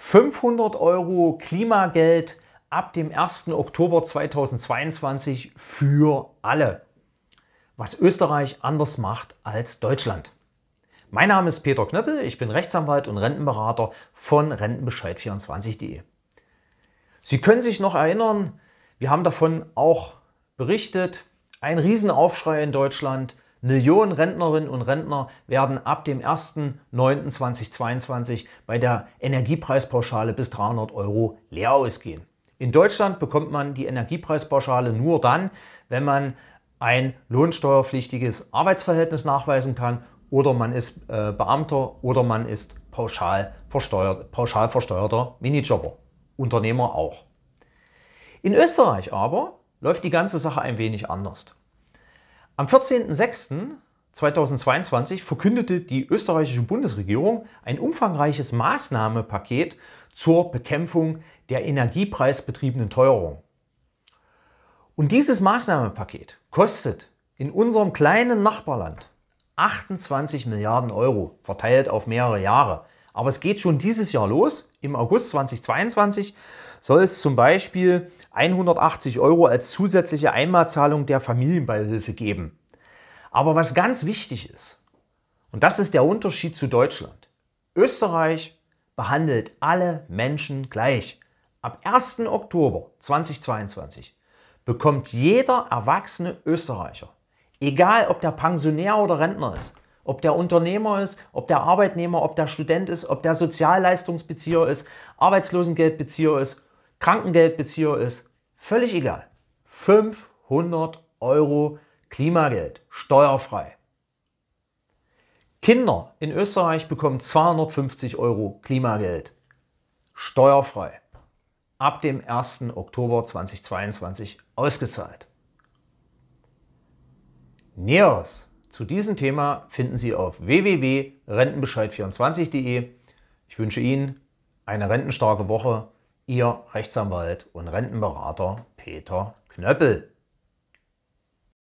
500 Euro Klimageld ab dem 1. Oktober 2022 für alle. Was Österreich anders macht als Deutschland. Mein Name ist Peter Knöppel, ich bin Rechtsanwalt und Rentenberater von Rentenbescheid24.de. Sie können sich noch erinnern, wir haben davon auch berichtet, ein Riesenaufschrei in Deutschland – Millionen Rentnerinnen und Rentner werden ab dem 1.9.2022 bei der Energiepreispauschale bis 300 Euro leer ausgehen. In Deutschland bekommt man die Energiepreispauschale nur dann, wenn man ein lohnsteuerpflichtiges Arbeitsverhältnis nachweisen kann oder man ist äh, Beamter oder man ist pauschal, versteuert, pauschal versteuerter Minijobber. Unternehmer auch. In Österreich aber läuft die ganze Sache ein wenig anders. Am 14.06.2022 verkündete die österreichische Bundesregierung ein umfangreiches Maßnahmenpaket zur Bekämpfung der energiepreisbetriebenen Teuerung. Und dieses Maßnahmenpaket kostet in unserem kleinen Nachbarland 28 Milliarden Euro verteilt auf mehrere Jahre. Aber es geht schon dieses Jahr los, im August 2022 soll es zum Beispiel 180 Euro als zusätzliche Einmalzahlung der Familienbeihilfe geben. Aber was ganz wichtig ist, und das ist der Unterschied zu Deutschland, Österreich behandelt alle Menschen gleich. Ab 1. Oktober 2022 bekommt jeder erwachsene Österreicher, egal ob der Pensionär oder Rentner ist, ob der Unternehmer ist, ob der Arbeitnehmer, ob der Student ist, ob der Sozialleistungsbezieher ist, Arbeitslosengeldbezieher ist Krankengeldbezieher ist, völlig egal. 500 Euro Klimageld, steuerfrei. Kinder in Österreich bekommen 250 Euro Klimageld, steuerfrei, ab dem 1. Oktober 2022 ausgezahlt. Näheres zu diesem Thema finden Sie auf www.rentenbescheid24.de. Ich wünsche Ihnen eine rentenstarke Woche. Ihr Rechtsanwalt und Rentenberater Peter Knöppel.